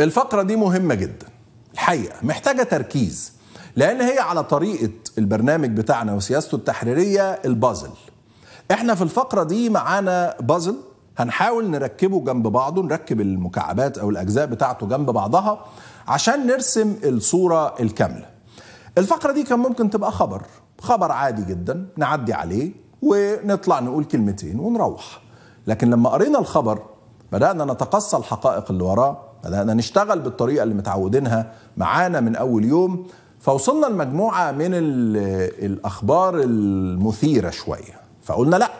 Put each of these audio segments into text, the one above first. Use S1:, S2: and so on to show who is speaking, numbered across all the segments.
S1: الفقرة دي مهمة جدا الحقيقة محتاجة تركيز لأن هي على طريقة البرنامج بتاعنا وسياسته التحريرية البازل احنا في الفقرة دي معانا بازل هنحاول نركبه جنب بعضه نركب المكعبات أو الأجزاء بتاعته جنب بعضها عشان نرسم الصورة الكاملة الفقرة دي كان ممكن تبقى خبر خبر عادي جدا نعدي عليه ونطلع نقول كلمتين ونروح لكن لما قرينا الخبر بدأنا نتقصى الحقائق اللي وراه بدأنا نشتغل بالطريقة اللي متعودينها معانا من أول يوم فوصلنا لمجموعة من الأخبار المثيرة شوية فقلنا لأ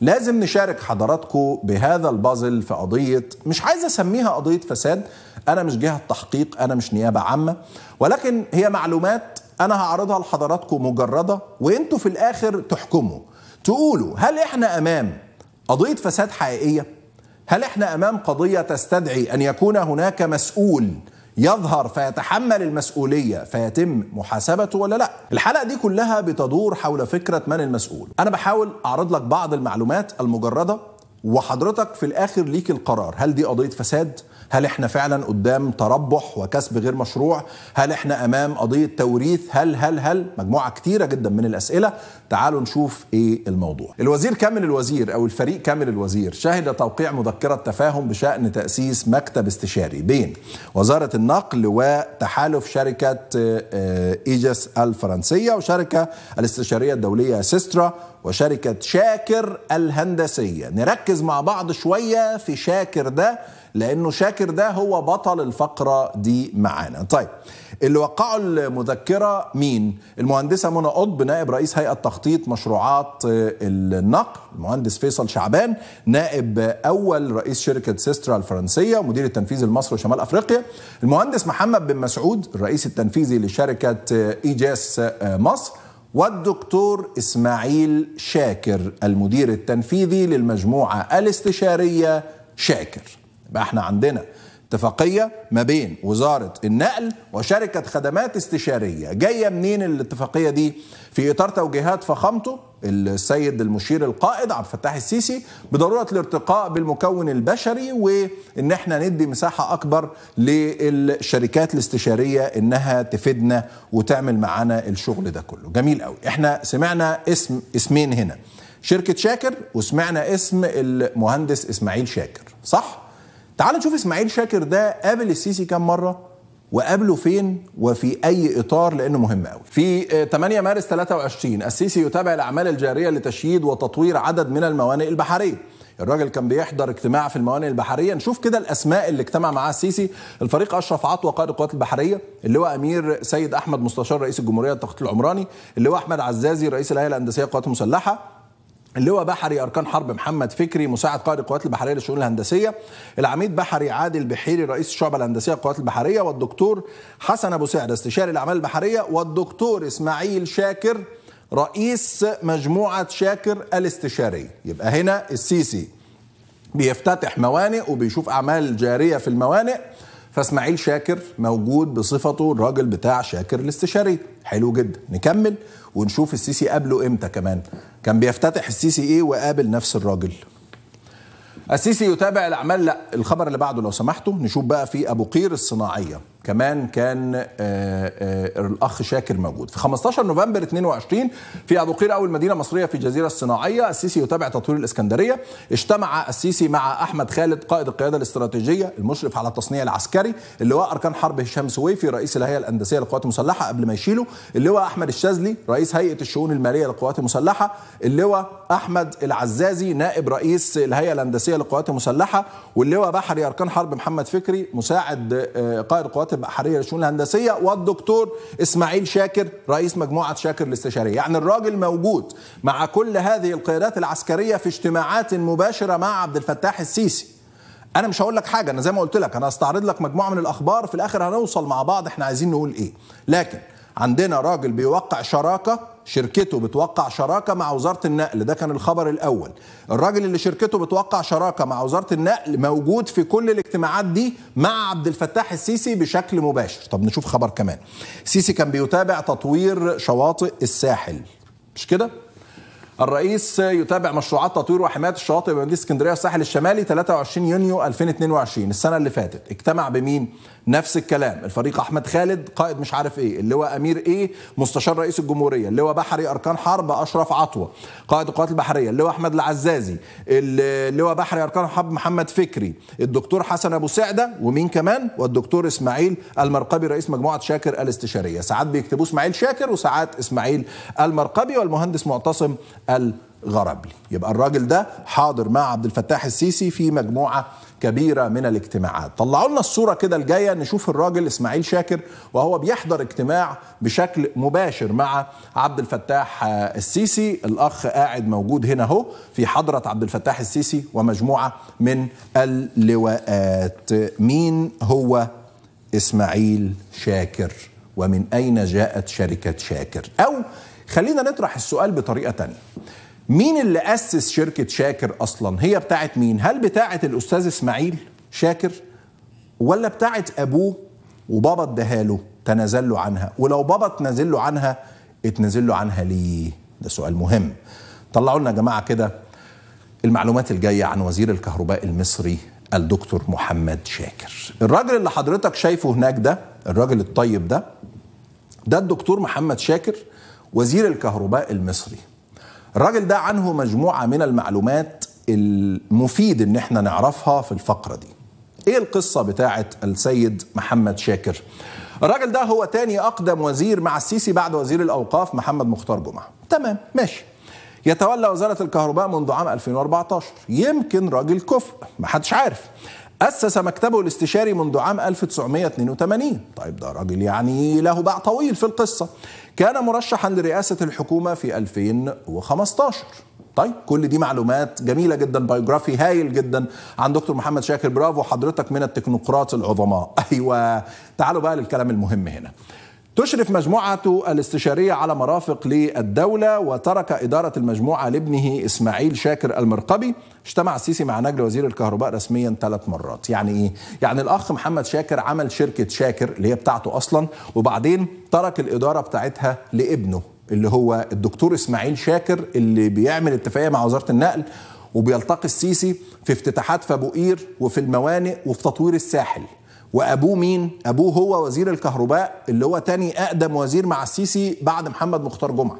S1: لازم نشارك حضراتكم بهذا البازل في قضية مش عايز أسميها قضية فساد أنا مش جهة تحقيق أنا مش نيابة عامة ولكن هي معلومات أنا هعرضها لحضراتكم مجردة وأنتوا في الآخر تحكموا تقولوا هل إحنا أمام قضية فساد حقيقية؟ هل احنا امام قضيه تستدعي ان يكون هناك مسؤول يظهر فيتحمل المسؤولية فيتم محاسبته ولا لا الحلقة دي كلها بتدور حول فكرة من المسؤول أنا بحاول أعرض لك بعض المعلومات المجردة وحضرتك في الآخر ليك القرار هل دي قضية فساد هل احنا فعلا قدام تربح وكسب غير مشروع هل احنا امام قضيه توريث هل هل هل مجموعه كتيره جدا من الاسئله تعالوا نشوف ايه الموضوع الوزير كامل الوزير او الفريق كامل الوزير شهد توقيع مذكره تفاهم بشان تاسيس مكتب استشاري بين وزاره النقل وتحالف شركه آه، ايجس الفرنسيه وشركه الاستشاريه الدوليه سيسترا وشركه شاكر الهندسيه نركز مع بعض شويه في شاكر ده لانه شاكر ده هو بطل الفقره دي معانا طيب اللي وقعوا المذكره مين المهندسه منى قطب نائب رئيس هيئه تخطيط مشروعات آه، النقل المهندس فيصل شعبان نائب اول رئيس شركه سيسترا الفرنسيه ومدير التنفيذي المصري وشمال افريقيا المهندس محمد بن مسعود الرئيس التنفيذي لشركه آه، ايجاس آه، مصر والدكتور اسماعيل شاكر المدير التنفيذي للمجموعه الاستشاريه شاكر يبقى احنا عندنا اتفاقيه ما بين وزاره النقل وشركه خدمات استشاريه جايه منين الاتفاقيه دي في اطار توجيهات فخامته السيد المشير القائد عبد الفتاح السيسي بضروره الارتقاء بالمكون البشري وان احنا ندي مساحه اكبر للشركات الاستشاريه انها تفيدنا وتعمل معانا الشغل ده كله جميل قوي احنا سمعنا اسم اسمين هنا شركه شاكر وسمعنا اسم المهندس اسماعيل شاكر صح تعال نشوف اسماعيل شاكر ده قابل السيسي كام مره وقابله فين وفي اي اطار لانه مهم قوي. في 8 آه، مارس 23 السيسي يتابع الاعمال الجاريه لتشييد وتطوير عدد من الموانئ البحريه. الراجل كان بيحضر اجتماع في الموانئ البحريه نشوف كده الاسماء اللي اجتمع معاها السيسي الفريق اشرف عطوه قائد القوات البحريه اللواء امير سيد احمد مستشار رئيس الجمهوريه التخطيط العمراني اللواء احمد عزازي رئيس الهيئه الهندسيه للقوات المسلحه اللواء بحري اركان حرب محمد فكري مساعد قائد القوات البحريه للشؤون الهندسيه العميد بحري عادل بحيري رئيس الشعبه الهندسيه للقوات البحريه والدكتور حسن ابو سعد استشاري الاعمال البحريه والدكتور اسماعيل شاكر رئيس مجموعه شاكر الاستشاري يبقى هنا السيسي بيفتتح موانئ وبيشوف اعمال جاريه في الموانئ فاسماعيل شاكر موجود بصفته الراجل بتاع شاكر الاستشاري حلو جدا نكمل ونشوف السيسي قابله امتى كمان كان بيفتتح السيسي ايه وقابل نفس الراجل السيسي يتابع الاعمال لا الخبر اللي بعده لو سمحتوا نشوف بقى في ابو قير الصناعيه كمان كان آآ آه، آآ آه، الاخ شاكر موجود في 15 نوفمبر 22 في ابو قير اول مدينه مصريه في الجزيره الصناعيه السيسي يتابع تطوير الاسكندريه اجتمع السيسي مع احمد خالد قائد القياده الاستراتيجيه المشرف على التصنيع العسكري اللواء اركان حرب هشام سويفي رئيس الهيئه الهندسيه للقوات المسلحه قبل ما يشيله اللواء احمد الشاذلي رئيس هيئه الشؤون الماليه للقوات المسلحه اللواء احمد العزازي نائب رئيس الهيئه الهندسيه للقوات المسلحه واللواء بحري اركان حرب محمد فكري مساعد آه، قائد القوات البحريه للشؤون الهندسيه والدكتور اسماعيل شاكر رئيس مجموعه شاكر الاستشاريه يعني الراجل موجود مع كل هذه القيادات العسكريه في اجتماعات مباشره مع عبد الفتاح السيسي انا مش هقول لك حاجه انا زي ما قلت لك انا هستعرض لك مجموعه من الاخبار في الاخر هنوصل مع بعض احنا عايزين نقول ايه لكن عندنا راجل بيوقع شراكه شركته بتوقع شراكه مع وزاره النقل ده كان الخبر الاول الراجل اللي شركته بتوقع شراكه مع وزاره النقل موجود في كل الاجتماعات دي مع عبد الفتاح السيسي بشكل مباشر طب نشوف خبر كمان السيسي كان بيتابع تطوير شواطئ الساحل مش كده الرئيس يتابع مشروعات تطوير وحماية الشواطئ بمدينة اسكندرية والساحل الشمالي 23 يونيو 2022 السنة اللي فاتت اجتمع بمين؟ نفس الكلام الفريق أحمد خالد قائد مش عارف إيه اللواء أمير إيه مستشار رئيس الجمهورية اللواء بحري أركان حرب أشرف عطوة قائد القوات البحرية اللواء أحمد العزازي اللواء بحري أركان حرب محمد فكري الدكتور حسن أبو سعدة ومين كمان؟ والدكتور إسماعيل المرقبي رئيس مجموعة شاكر الاستشارية ساعات بيكتبوا إسماعيل شاكر وساعات إسماعيل المرقبي والمهندس معتصم الغربلي يبقى الراجل ده حاضر مع عبد الفتاح السيسي في مجموعة كبيرة من الاجتماعات طلعوا لنا الصورة كده الجاية نشوف الراجل إسماعيل شاكر وهو بيحضر اجتماع بشكل مباشر مع عبد الفتاح السيسي الأخ قاعد موجود هنا هو في حضرة عبد الفتاح السيسي ومجموعة من اللواءات مين هو إسماعيل شاكر ومن أين جاءت شركة شاكر أو خلينا نطرح السؤال بطريقه تانية مين اللي اسس شركه شاكر اصلا هي بتاعت مين هل بتاعت الاستاذ اسماعيل شاكر ولا بتاعت ابوه وبابا اداها تنازل له عنها ولو بابا تنازل له عنها اتنازل له عنها ليه ده سؤال مهم طلعوا لنا يا جماعه كده المعلومات الجايه عن وزير الكهرباء المصري الدكتور محمد شاكر الراجل اللي حضرتك شايفه هناك ده الراجل الطيب ده ده الدكتور محمد شاكر وزير الكهرباء المصري الراجل ده عنه مجموعة من المعلومات المفيد ان احنا نعرفها في الفقرة دي ايه القصة بتاعة السيد محمد شاكر الراجل ده هو تاني اقدم وزير مع السيسي بعد وزير الاوقاف محمد مختار جمعة تمام ماشي يتولى وزارة الكهرباء منذ عام 2014 يمكن راجل كفء محدش عارف أسس مكتبه الاستشاري منذ عام 1982 طيب ده راجل يعني له باع طويل في القصة كان مرشحا لرئاسة الحكومة في 2015 طيب كل دي معلومات جميلة جدا بايوجرافي هايل جدا عن دكتور محمد شاكر برافو حضرتك من التكنوقراط العظماء أيوة تعالوا بقى للكلام المهم هنا تشرف مجموعته الاستشارية على مرافق للدولة وترك إدارة المجموعة لابنه إسماعيل شاكر المرقبي اجتمع السيسي مع نجل وزير الكهرباء رسميا ثلاث مرات يعني إيه؟ يعني الأخ محمد شاكر عمل شركة شاكر اللي هي بتاعته أصلا وبعدين ترك الإدارة بتاعتها لابنه اللي هو الدكتور إسماعيل شاكر اللي بيعمل اتفاقية مع وزارة النقل وبيلتقي السيسي في افتتاحات فابوقير وفي الموانئ وفي تطوير الساحل وابوه مين؟ ابوه هو وزير الكهرباء اللي هو تاني اقدم وزير مع السيسي بعد محمد مختار جمعه.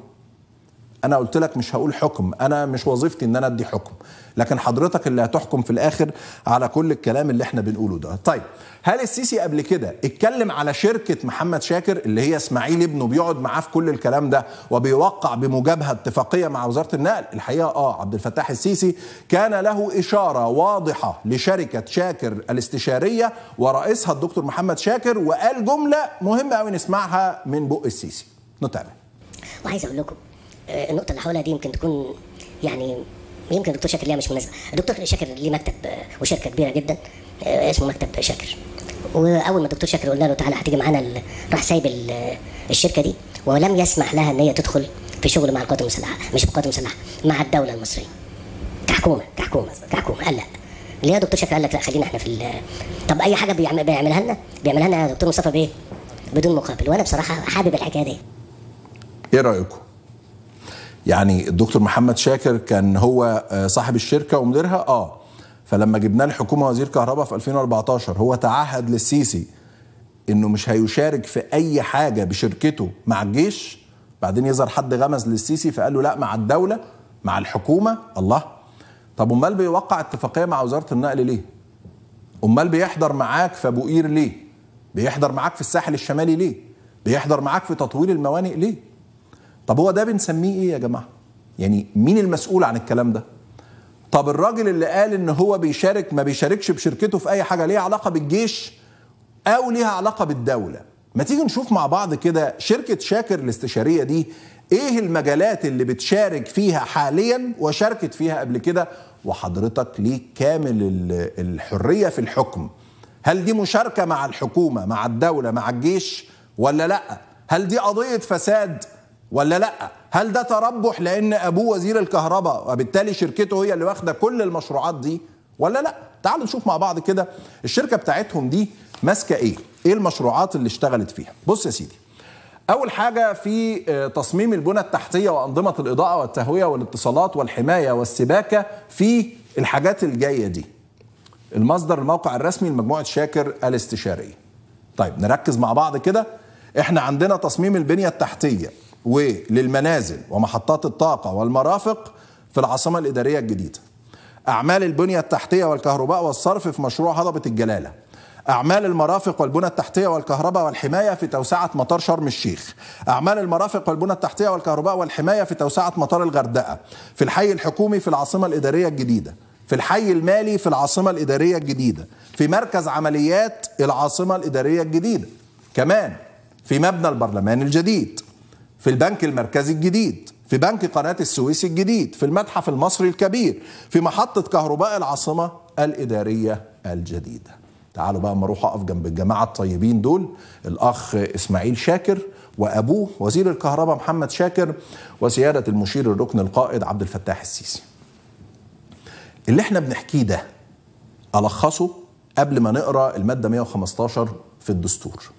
S1: انا قلت لك مش هقول حكم انا مش وظيفتي ان انا ادي حكم لكن حضرتك اللي هتحكم في الاخر على كل الكلام اللي احنا بنقوله ده طيب هل السيسي قبل كده اتكلم على شركه محمد شاكر اللي هي اسماعيل ابنه بيقعد معاه في كل الكلام ده وبيوقع بمجابهه اتفاقيه مع وزاره النقل الحقيقه اه عبد الفتاح السيسي كان له اشاره واضحه لشركه شاكر الاستشاريه ورئيسها الدكتور محمد شاكر وقال جمله مهمه قوي نسمعها من بق السيسي نتابع
S2: وعايز اقول لكم آه، النقطه اللي حواليها دي يمكن تكون يعني يمكن الدكتور شاكر ليها مش مناسبه الدكتور شاكر ليه مكتب آه، وشركه كبيره جدا آه، اسمه مكتب شاكر واول ما الدكتور شاكر قلنا له تعالى هتيجي معانا راح سايب الشركه دي ولم يسمح لها ان هي تدخل في شغل مع القوات المسلحه مش القوات المسلحه مع الدوله المصريه كحكومه كحكومه كحكومه قال لا ليه يا دكتور شاكر قال لك لا خلينا احنا في طب اي حاجه بيعمل... بيعملها لنا بيعملها لنا يا دكتور مصطفى بايه؟ بدون مقابل وانا بصراحه حابب الحكايه دي
S1: ايه رايكم؟ يعني الدكتور محمد شاكر كان هو آه، صاحب الشركه ومديرها اه فلما جبنا الحكومه وزير كهرباء في 2014 هو تعهد للسيسي انه مش هيشارك في اي حاجه بشركته مع الجيش بعدين يظهر حد غمز للسيسي فقال له لا مع الدوله مع الحكومه الله طب امال بيوقع اتفاقيه مع وزاره النقل ليه؟ امال بيحضر معاك في ابو قير ليه؟ بيحضر معاك في الساحل الشمالي ليه؟ بيحضر معاك في تطوير الموانئ ليه؟ طب هو ده بنسميه ايه يا جماعه يعني مين المسؤول عن الكلام ده طب الراجل اللي قال ان هو بيشارك ما بيشاركش بشركته في اي حاجه ليها علاقه بالجيش او ليها علاقه بالدوله ما تيجي نشوف مع بعض كده شركه شاكر الاستشاريه دي ايه المجالات اللي بتشارك فيها حاليا وشاركت فيها قبل كده وحضرتك ليك كامل الحريه في الحكم هل دي مشاركه مع الحكومه مع الدوله مع الجيش ولا لا هل دي قضيه فساد ولا لا هل ده تربح لان ابوه وزير الكهرباء وبالتالي شركته هي اللي واخده كل المشروعات دي ولا لا تعالوا نشوف مع بعض كده الشركه بتاعتهم دي ماسكه ايه ايه المشروعات اللي اشتغلت فيها بص يا سيدي اول حاجه في آه، تصميم البنى التحتيه وانظمه الاضاءه والتهويه والاتصالات والحمايه والسباكه في الحاجات الجايه دي المصدر الموقع الرسمي لمجموعه شاكر الاستشاريه طيب نركز مع بعض كده احنا عندنا تصميم البنيه التحتيه وللمنازل ومحطات الطاقة والمرافق في العاصمة الإدارية الجديدة أعمال البنية التحتية والكهرباء والصرف في مشروع هضبة الجلالة أعمال المرافق والبنى التحتية والكهرباء والحماية في توسعة مطار شرم الشيخ أعمال المرافق والبنى التحتية والكهرباء والحماية في توسعة مطار الغردقة في الحي الحكومي في العاصمة الإدارية الجديدة في الحي المالي في العاصمة الإدارية الجديدة في مركز عمليات العاصمة الإدارية الجديدة كمان في مبنى البرلمان الجديد في البنك المركزي الجديد في بنك قناة السويس الجديد في المتحف المصري الكبير في محطة كهرباء العاصمة الإدارية الجديدة تعالوا بقى اما اروح اقف جنب الجماعه الطيبين دول الاخ اسماعيل شاكر وابوه وزير الكهرباء محمد شاكر وسياده المشير الركن القائد عبد الفتاح السيسي. اللي احنا بنحكيه ده الخصه قبل ما نقرا الماده 115 في الدستور.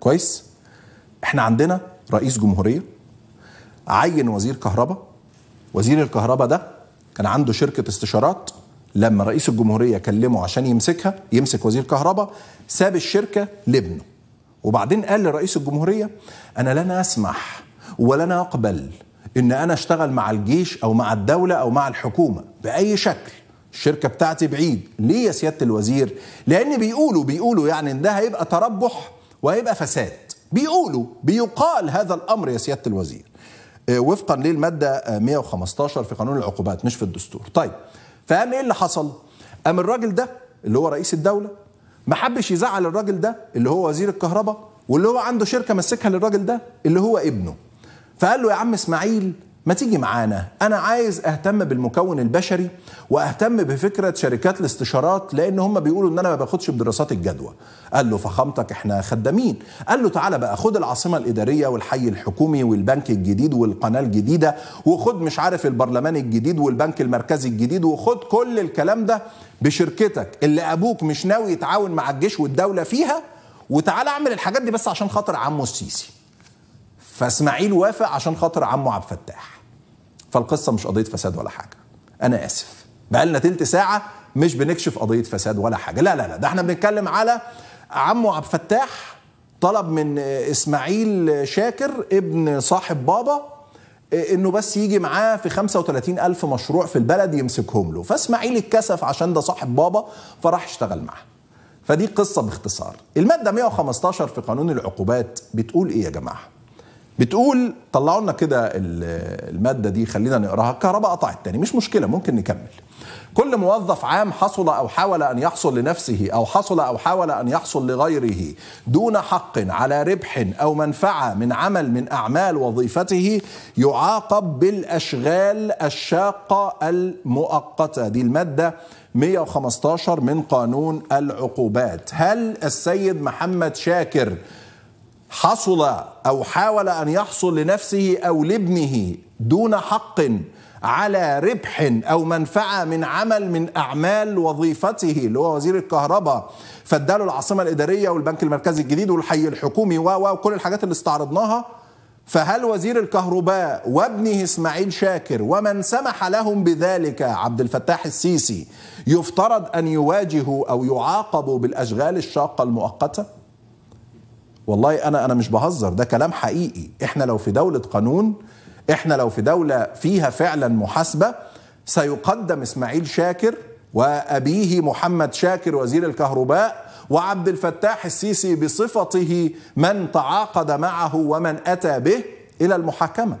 S1: كويس؟ احنا عندنا رئيس جمهوريه عين وزير كهرباء وزير الكهرباء ده كان عنده شركه استشارات لما رئيس الجمهوريه كلمه عشان يمسكها يمسك وزير كهرباء ساب الشركه لابنه وبعدين قال لرئيس الجمهوريه انا لن اسمح ولن اقبل ان انا اشتغل مع الجيش او مع الدوله او مع الحكومه باي شكل الشركه بتاعتي بعيد ليه يا سياده الوزير لان بيقولوا بيقولوا يعني ان ده هيبقى تربح وهيبقى فساد بيقولوا بيقال هذا الأمر يا سيادة الوزير آه، وفقا للمادة 115 آه، في قانون العقوبات مش في الدستور طيب فقام ايه اللي حصل قام الراجل ده اللي هو رئيس الدولة ما حبش يزعل الراجل ده اللي هو وزير الكهرباء واللي هو عنده شركة مسكها للراجل ده اللي هو ابنه فقال له يا عم اسماعيل ما تيجي معانا انا عايز اهتم بالمكون البشري واهتم بفكره شركات الاستشارات لان هم بيقولوا ان انا ما باخدش بدراسات الجدوى قال له فخامتك احنا خدامين قال له تعالى بقى خد العاصمه الاداريه والحي الحكومي والبنك الجديد والقناه الجديده وخد مش عارف البرلمان الجديد والبنك المركزي الجديد وخد كل الكلام ده بشركتك اللي ابوك مش ناوي يتعاون مع الجيش والدوله فيها وتعالى اعمل الحاجات دي بس عشان خاطر عمه السيسي فاسماعيل وافق عشان خاطر عمه عبد الفتاح فالقصه مش قضيه فساد ولا حاجه انا اسف بقالنا تلت ساعه مش بنكشف قضيه فساد ولا حاجه لا لا لا ده احنا بنتكلم على عمه عبد الفتاح طلب من اسماعيل شاكر ابن صاحب بابا آه، انه بس يجي معاه في 35 ألف مشروع في البلد يمسكهم له فاسماعيل اتكسف عشان ده صاحب بابا فراح اشتغل معاه فدي قصة باختصار المادة 115 في قانون العقوبات بتقول ايه يا جماعة بتقول طلعوا لنا كده الماده دي خلينا نقراها الكهرباء قطعت تاني مش مشكله ممكن نكمل كل موظف عام حصل او حاول ان يحصل لنفسه او حصل او حاول ان يحصل لغيره دون حق على ربح او منفعه من عمل من اعمال وظيفته يعاقب بالاشغال الشاقه المؤقته دي الماده 115 من قانون العقوبات هل السيد محمد شاكر حصل أو حاول أن يحصل لنفسه أو لابنه دون حق على ربح أو منفعة من عمل من أعمال وظيفته اللي هو وزير الكهرباء فاداله العاصمة الإدارية والبنك المركزي الجديد والحي الحكومي وكل الحاجات اللي استعرضناها فهل وزير الكهرباء وابنه اسماعيل شاكر ومن سمح لهم بذلك عبد الفتاح السيسي يفترض ان يواجهوا او يعاقبوا بالاشغال الشاقه المؤقته؟ والله انا انا مش بهزر ده كلام حقيقي احنا لو في دوله قانون احنا لو في دوله فيها فعلا محاسبه سيقدم اسماعيل شاكر وابيه محمد شاكر وزير الكهرباء وعبد الفتاح السيسي بصفته من تعاقد معه ومن اتى به الى المحاكمه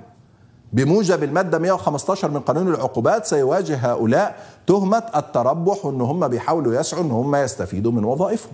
S1: بموجب المادة 115 من قانون العقوبات سيواجه هؤلاء تهمة التربح وان هم بيحاولوا يسعوا ان هم يستفيدوا من وظائفهم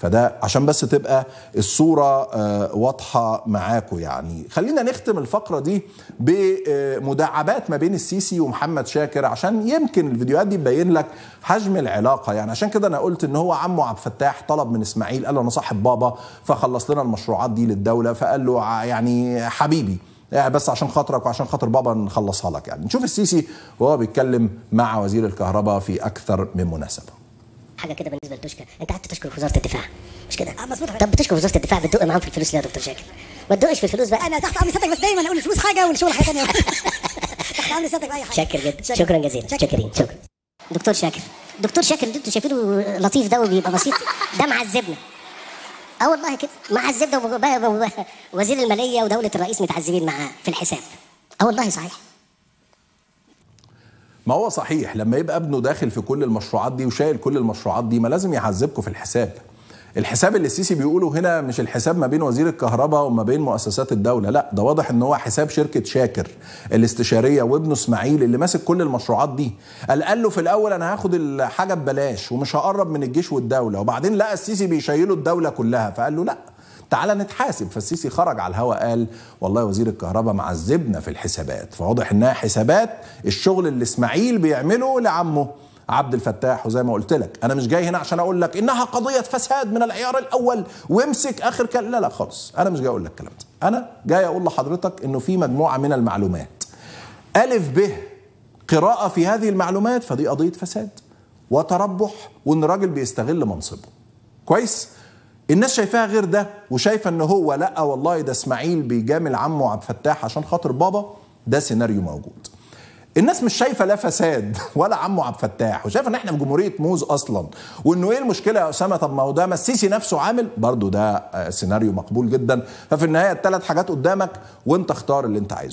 S1: فده عشان بس تبقى الصوره آه، واضحه معاكم يعني خلينا نختم الفقره دي بمداعبات ما بين السيسي ومحمد شاكر عشان يمكن الفيديوهات دي تبين لك حجم العلاقه يعني عشان كده انا قلت ان هو عمه عبد الفتاح طلب من اسماعيل قال له انا صاحب بابا فخلص لنا المشروعات دي للدوله فقال له يعني حبيبي يعني بس عشان خاطرك وعشان خاطر بابا نخلصها لك يعني نشوف السيسي وهو بيتكلم مع وزير الكهرباء في اكثر من مناسبه
S2: حاجه كده بالنسبه لتوشكا انت قعدت تشكر في وزاره الدفاع مش كده آه، مظبوط طب بتشكر في وزاره الدفاع بتدق معاهم في الفلوس ليه يا دكتور شاكر ما تدقش في الفلوس بقى انا تحت امر سيادتك بس دايما اقول الفلوس حاجه والشغل حاجه ثانيه تحت امر سيادتك باي حاجه شاكر جدا شكرا جزيلا شاكرين شكرا دكتور شاكر دكتور شاكر اللي انتوا شايفينه لطيف ده وبيبقى بسيط ده معذبنا اه والله كده معذبنا وزير الماليه ودوله الرئيس متعذبين معاه في الحساب اه والله صحيح
S1: ما هو صحيح لما يبقى ابنه داخل في كل المشروعات دي وشايل كل المشروعات دي ما لازم يعذبكم في الحساب الحساب اللي السيسي بيقوله هنا مش الحساب ما بين وزير الكهرباء وما بين مؤسسات الدولة لا ده واضح ان هو حساب شركة شاكر الاستشارية وابنه اسماعيل اللي ماسك كل المشروعات دي قال قال له في الاول انا هاخد الحاجة ببلاش ومش هقرب من الجيش والدولة وبعدين لقى السيسي بيشيله الدولة كلها فقال له لا تعالى نتحاسب فالسيسي خرج على الهواء قال والله وزير الكهرباء معذبنا في الحسابات فواضح انها حسابات الشغل اللي اسماعيل بيعمله لعمه عبد الفتاح وزي ما قلت لك انا مش جاي هنا عشان اقول لك انها قضيه فساد من العيار الاول وامسك اخر كلام لا لا خالص انا مش جاي اقول لك الكلام ده انا جاي اقول لحضرتك انه في مجموعه من المعلومات الف ب قراءه في هذه المعلومات فدي قضيه فساد وتربح وان راجل بيستغل منصبه كويس الناس شايفاها غير ده وشايفه ان هو لا والله ده اسماعيل بيجامل عمه عبد الفتاح عشان خاطر بابا ده سيناريو موجود الناس مش شايفه لا فساد ولا عمه عبد الفتاح وشايفه ان احنا في جمهوريه موز اصلا وانه ايه المشكله يا اسامه طب ما هو ده ما السيسي نفسه عامل برضه ده آه، سيناريو مقبول جدا ففي النهايه الثلاث حاجات قدامك وانت اختار اللي انت عايزه